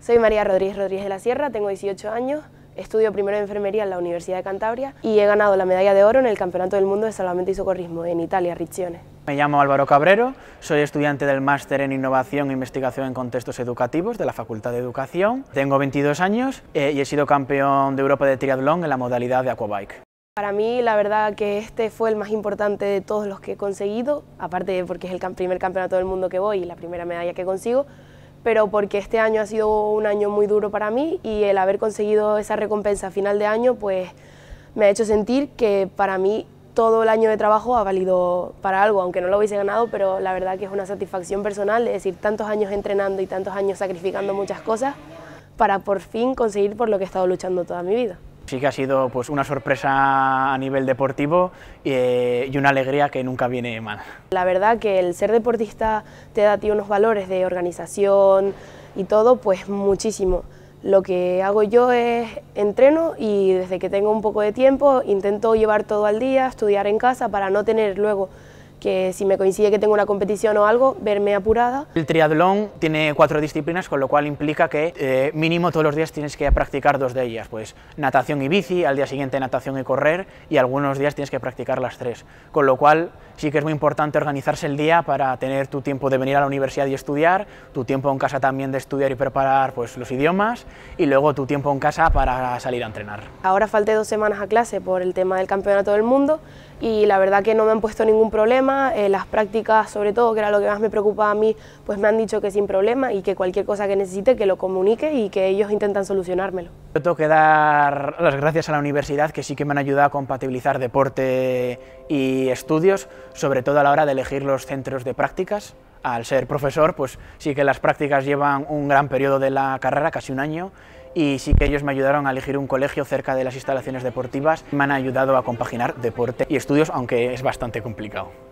Soy María Rodríguez Rodríguez de la Sierra, tengo 18 años, estudio primero enfermería en la Universidad de Cantabria y he ganado la medalla de oro en el Campeonato del Mundo de Salvamento y Socorrismo en Italia, Riccione. Me llamo Álvaro Cabrero, soy estudiante del Máster en Innovación e Investigación en Contextos Educativos de la Facultad de Educación. Tengo 22 años eh, y he sido campeón de Europa de triatlón en la modalidad de aquabike. Para mí, la verdad que este fue el más importante de todos los que he conseguido, aparte de porque es el primer campeonato del mundo que voy y la primera medalla que consigo, pero porque este año ha sido un año muy duro para mí y el haber conseguido esa recompensa a final de año, pues me ha hecho sentir que para mí todo el año de trabajo ha valido para algo, aunque no lo hubiese ganado, pero la verdad que es una satisfacción personal, es decir, tantos años entrenando y tantos años sacrificando muchas cosas para por fin conseguir por lo que he estado luchando toda mi vida. Sí que ha sido pues, una sorpresa a nivel deportivo eh, y, una alegría que nunca viene mal. La verdad que el ser deportista te da ti unos valores de organización y todo, pues muchísimo. Lo que hago yo es entreno y desde que tengo un poco de tiempo intento llevar todo al día, estudiar en casa para no tener luego que si me coincide que tengo una competición o algo, verme apurada. El triatlón tiene cuatro disciplinas, con lo cual implica que eh, mínimo todos los días tienes que practicar dos de ellas, pues natación y bici, al día siguiente natación y correr, y algunos días tienes que practicar las tres. Con lo cual sí que es muy importante organizarse el día para tener tu tiempo de venir a la universidad y estudiar, tu tiempo en casa también de estudiar y preparar pues, los idiomas, y luego tu tiempo en casa para salir a entrenar. Ahora falté dos semanas a clase por el tema del campeonato del mundo, y la verdad que no me han puesto ningún problema, eh, las prácticas sobre todo, que era lo que más me preocupaba a mí, pues me han dicho que sin problema y que cualquier cosa que necesite que lo comunique y que ellos intentan solucionármelo. Yo tengo que dar las gracias a la universidad que sí que me han ayudado a compatibilizar deporte y estudios, sobre todo a la hora de elegir los centros de prácticas al ser profesor, pues sí que las prácticas llevan un gran periodo de la carrera, casi un año, y sí que ellos me ayudaron a elegir un colegio cerca de las instalaciones deportivas. Me han ayudado a compaginar deporte y estudios, aunque es bastante complicado.